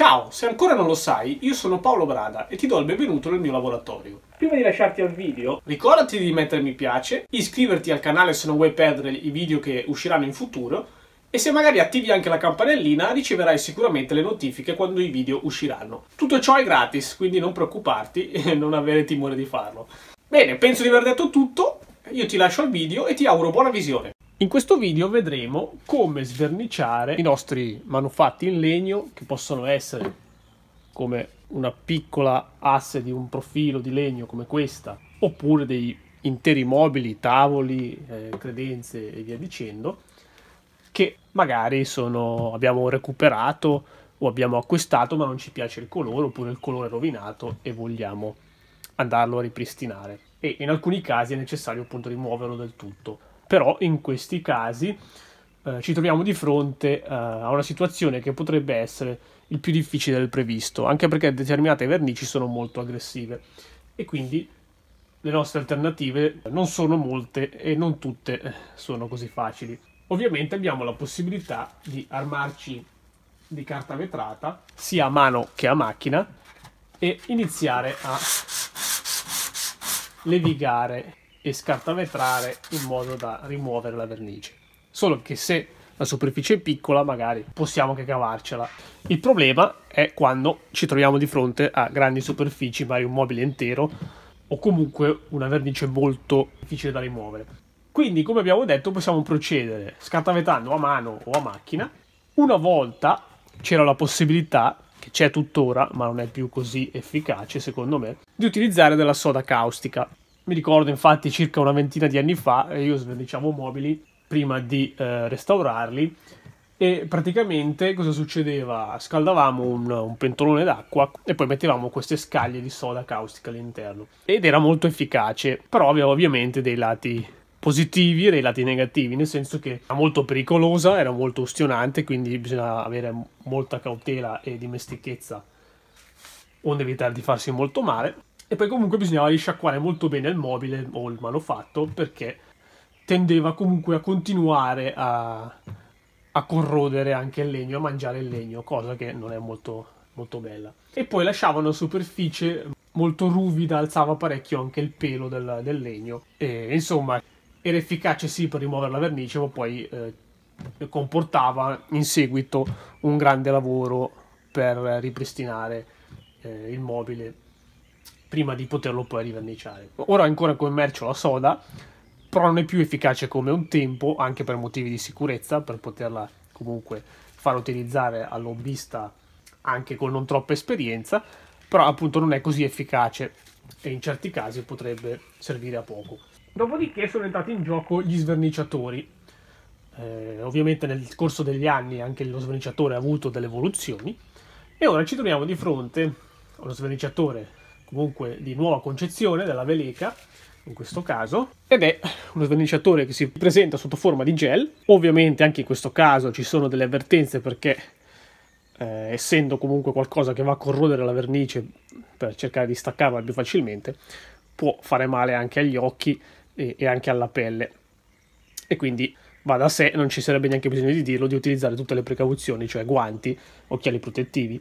Ciao, se ancora non lo sai, io sono Paolo Brada e ti do il benvenuto nel mio laboratorio. Prima di lasciarti al video, ricordati di mettere mi piace, iscriverti al canale se non vuoi perdere i video che usciranno in futuro e se magari attivi anche la campanellina riceverai sicuramente le notifiche quando i video usciranno. Tutto ciò è gratis, quindi non preoccuparti e non avere timore di farlo. Bene, penso di aver detto tutto, io ti lascio al video e ti auguro buona visione. In questo video vedremo come sverniciare i nostri manufatti in legno che possono essere come una piccola asse di un profilo di legno come questa oppure dei interi mobili, tavoli, eh, credenze e via dicendo che magari sono, abbiamo recuperato o abbiamo acquistato ma non ci piace il colore oppure il colore è rovinato e vogliamo andarlo a ripristinare e in alcuni casi è necessario appunto rimuoverlo del tutto però in questi casi eh, ci troviamo di fronte eh, a una situazione che potrebbe essere il più difficile del previsto, anche perché determinate vernici sono molto aggressive e quindi le nostre alternative non sono molte e non tutte eh, sono così facili. Ovviamente abbiamo la possibilità di armarci di carta vetrata sia a mano che a macchina e iniziare a levigare e scartavetrare in modo da rimuovere la vernice. Solo che se la superficie è piccola magari possiamo anche cavarcela. Il problema è quando ci troviamo di fronte a grandi superfici, magari un mobile intero o comunque una vernice molto difficile da rimuovere. Quindi come abbiamo detto possiamo procedere scartavetrando a mano o a macchina. Una volta c'era la possibilità che c'è tuttora, ma non è più così efficace secondo me, di utilizzare della soda caustica. Mi ricordo infatti circa una ventina di anni fa, eh, io sverniciavo mobili prima di eh, restaurarli e praticamente cosa succedeva? Scaldavamo un, un, pentolone d'acqua e poi mettevamo queste scaglie di soda caustica all'interno ed era molto efficace, però aveva ovviamente dei lati positivi e dei lati negativi, nel senso che era molto pericolosa, era molto ustionante, quindi bisogna avere molta cautela e dimestichezza onde evitare di farsi molto male e poi comunque bisognava risciacquare molto bene il mobile o il manufatto perché tendeva comunque a continuare a, a corrodere anche il legno, a mangiare il legno, cosa che non è molto, molto bella. E poi lasciava una superficie molto ruvida, alzava parecchio anche il pelo del, del legno. E, insomma, era efficace sì per rimuovere la vernice, ma poi eh, comportava in seguito un grande lavoro per ripristinare eh, il mobile prima di poterlo poi riverniciare. Ora ancora commercio la soda, però non è più efficace come un tempo, anche per motivi di sicurezza, per poterla comunque far utilizzare all'hobbista anche con non troppa esperienza, però appunto non è così efficace e in certi casi potrebbe servire a poco. Dopodiché sono entrati in gioco gli sverniciatori. Eh, ovviamente nel corso degli anni anche lo sverniciatore ha avuto delle evoluzioni e ora ci troviamo di fronte allo sverniciatore comunque di nuova concezione della Veleca in questo caso, ed è uno sverniciatore che si presenta sotto forma di gel. Ovviamente anche in questo caso ci sono delle avvertenze perché eh, essendo comunque qualcosa che va a corrodere la vernice per cercare di staccarla più facilmente, può fare male anche agli occhi e, e anche alla pelle. E quindi va da sé, non ci sarebbe neanche bisogno di dirlo, di utilizzare tutte le precauzioni, cioè guanti, occhiali protettivi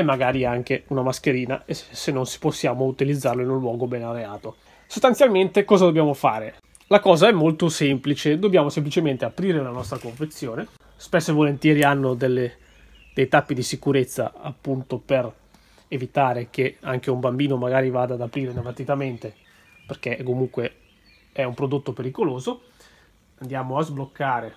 e magari anche una mascherina se non si possiamo utilizzarlo in un luogo ben areato. Sostanzialmente cosa dobbiamo fare? La cosa è molto semplice, dobbiamo semplicemente aprire la nostra confezione, spesso e volentieri hanno delle, dei tappi di sicurezza appunto per evitare che anche un bambino magari vada ad aprire inavvertitamente perché comunque è un prodotto pericoloso. Andiamo a sbloccare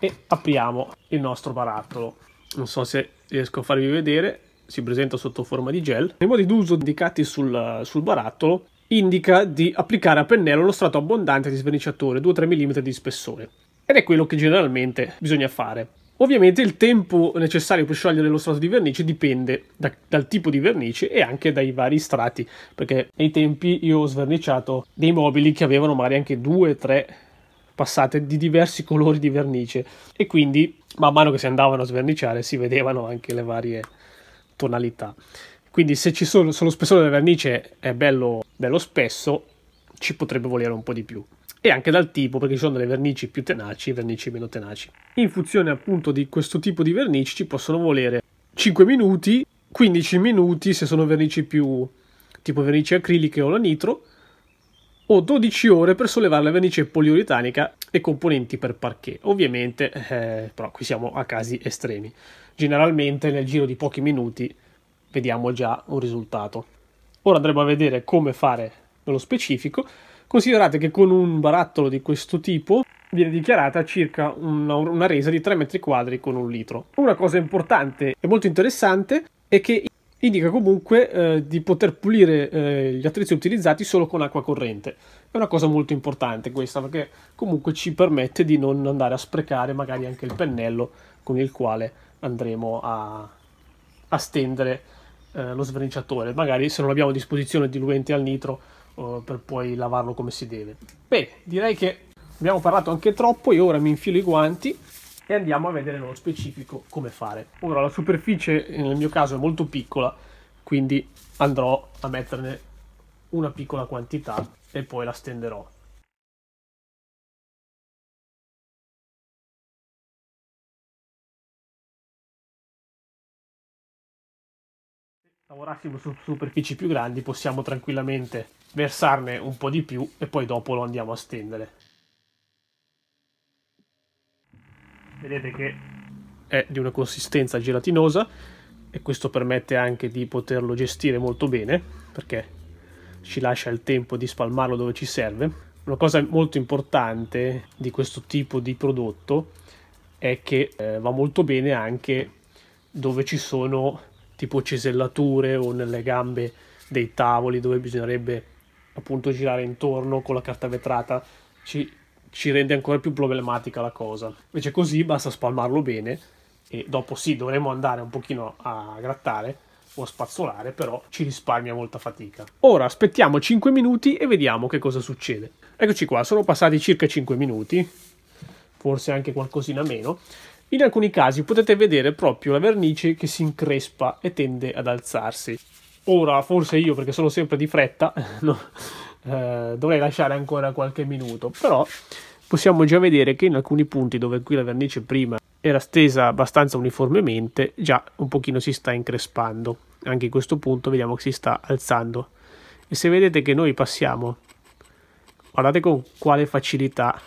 e apriamo il nostro barattolo. Non so se riesco a farvi vedere, si presenta sotto forma di gel. Nei modi d'uso indicati sul, sul barattolo indica di applicare a pennello lo strato abbondante di sverniciatore, 2-3 mm di spessore. Ed è quello che generalmente bisogna fare. Ovviamente il tempo necessario per sciogliere lo strato di vernice dipende da, dal tipo di vernice e anche dai vari strati, perché nei tempi io ho sverniciato dei mobili che avevano magari anche due o tre passate di diversi colori di vernice e quindi man mano che si andavano a sverniciare si vedevano anche le varie, tonalità. Quindi se, sono, se lo spessore della vernice è bello, bello spesso, ci potrebbe volere un po' di più e anche dal tipo, perché ci sono delle vernici più tenaci e vernici meno tenaci. In funzione appunto di questo tipo di vernici ci possono volere 5 minuti, 15 minuti se sono vernici più tipo vernici acriliche o la nitro, o 12 ore per sollevare la vernice poliuritanica e componenti per parquet. Ovviamente, eh, però qui siamo a casi estremi. Generalmente nel giro di pochi minuti vediamo già un risultato. Ora andremo a vedere come fare nello specifico. Considerate che con un barattolo di questo tipo viene dichiarata circa una, una resa di 3 metri quadri con un litro. Una cosa importante e molto interessante è che indica comunque eh, di poter pulire eh, gli attrezzi utilizzati solo con acqua corrente. È una cosa molto importante questa perché comunque ci permette di non andare a sprecare magari anche il pennello con il quale andremo a, a stendere eh, lo sverniciatore, magari se non abbiamo a disposizione diluente al nitro eh, per poi lavarlo come si deve. Bene, direi che abbiamo parlato anche troppo, e ora mi infilo i guanti e andiamo a vedere nello specifico come fare. Ora la superficie nel mio caso è molto piccola, quindi andrò a metterne una piccola quantità e poi la stenderò. lavorassimo su superfici più grandi possiamo tranquillamente versarne un po' di più e poi dopo lo andiamo a stendere. vedete che è di una consistenza gelatinosa e questo permette anche di poterlo gestire molto bene perché ci lascia il tempo di spalmarlo dove ci serve. Una cosa molto importante di questo tipo di prodotto è che eh, va molto bene anche dove ci sono tipo cesellature o nelle gambe dei tavoli dove bisognerebbe appunto girare intorno con la carta vetrata ci ci rende ancora più problematica la cosa. Invece così basta spalmarlo bene e dopo sì dovremo andare un pochino a grattare o a spazzolare, però ci risparmia molta fatica. Ora aspettiamo 5 minuti e vediamo che cosa succede. Eccoci qua, sono passati circa 5 minuti, forse anche qualcosina meno. In alcuni casi potete vedere proprio la vernice che si increspa e tende ad alzarsi. Ora, forse io, perché sono sempre di fretta, no, eh, dovrei lasciare ancora qualche minuto, però possiamo già vedere che in alcuni punti dove qui la vernice prima era stesa abbastanza uniformemente, già un pochino si sta increspando. Anche in questo punto vediamo che si sta alzando. E se vedete che noi passiamo, guardate con quale facilità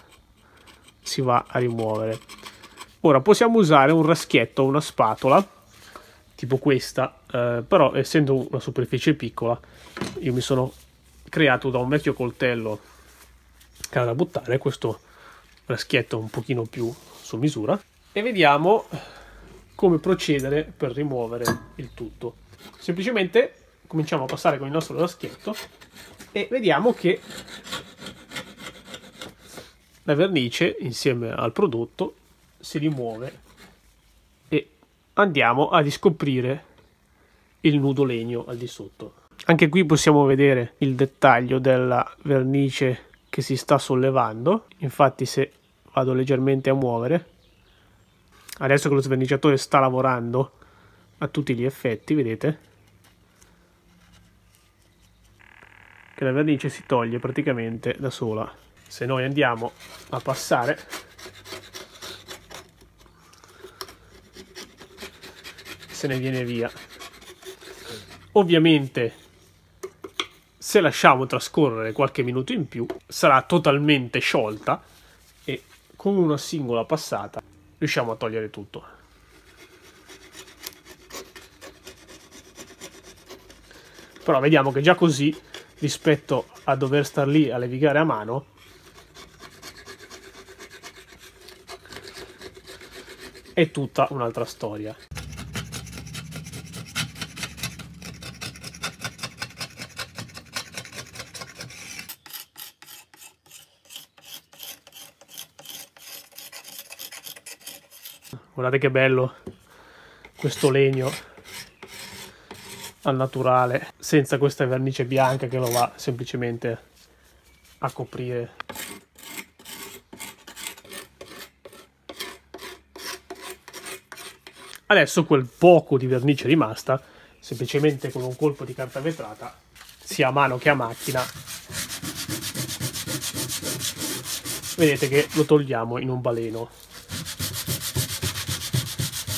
si va a rimuovere. Ora possiamo usare un raschietto o una spatola, tipo questa, eh, però essendo una superficie piccola, io mi sono creato da un vecchio coltello che era da buttare, questo raschietto un pochino più su misura e vediamo come procedere per rimuovere il tutto. Semplicemente cominciamo a passare con il nostro raschietto e vediamo che la vernice insieme al prodotto si rimuove e andiamo a riscoprire il nudo legno al di sotto. Anche qui possiamo vedere il dettaglio della vernice che si sta sollevando. Infatti se vado leggermente a muovere, adesso che lo sverniciatore sta lavorando a tutti gli effetti, vedete? Che la vernice si toglie praticamente da sola. Se noi andiamo a passare se ne viene via. Ovviamente se lasciamo trascorrere qualche minuto in più sarà totalmente sciolta e con una singola passata riusciamo a togliere tutto. Però vediamo che già così, rispetto a dover star lì a levigare a mano, è tutta un'altra storia. Guardate che bello questo legno al naturale, senza questa vernice bianca che lo va semplicemente a coprire. Adesso quel poco di vernice rimasta, semplicemente con un colpo di carta vetrata, sia a mano che a macchina, vedete che lo togliamo in un baleno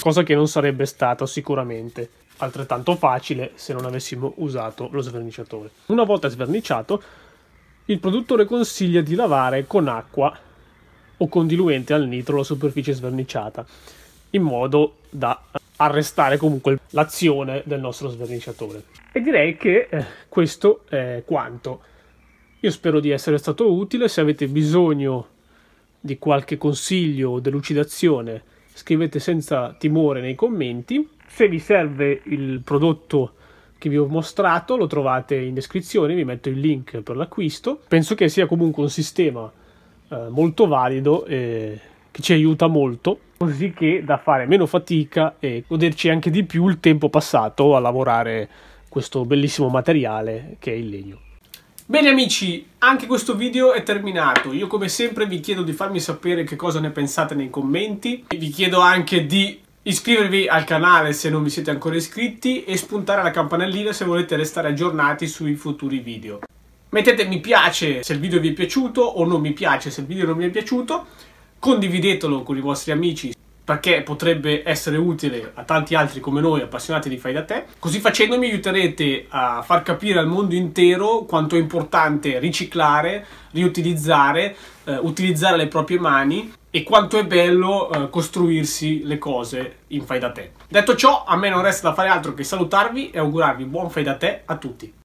cosa che non sarebbe stata sicuramente altrettanto facile se non avessimo usato lo sverniciatore. Una volta sverniciato, il produttore consiglia di lavare con acqua o con diluente al nitro la superficie sverniciata, in modo da arrestare comunque l'azione del nostro sverniciatore. E direi che eh, questo è quanto. Io spero di essere stato utile, se avete bisogno di qualche consiglio o delucidazione scrivete senza timore nei commenti. Se vi serve il prodotto che vi ho mostrato lo trovate in descrizione, vi metto il link per l'acquisto. Penso che sia comunque un sistema eh, molto valido e che ci aiuta molto, così che da fare meno fatica e goderci anche di più il tempo passato a lavorare questo bellissimo materiale che è il legno. Bene amici, anche questo video è terminato. Io come sempre vi chiedo di farmi sapere che cosa ne pensate nei commenti. Vi chiedo anche di iscrivervi al canale se non vi siete ancora iscritti e spuntare la campanellina se volete restare aggiornati sui futuri video. Mettete mi piace se il video vi è piaciuto o non mi piace se il video non vi è piaciuto. Condividetelo con i vostri amici perché potrebbe essere utile a tanti altri come noi appassionati di fai da te. Così facendo mi aiuterete a far capire al mondo intero quanto è importante riciclare, riutilizzare, eh, utilizzare le proprie mani e quanto è bello eh, costruirsi le cose in fai da te. Detto ciò, a me non resta da fare altro che salutarvi e augurarvi buon fai da te a tutti.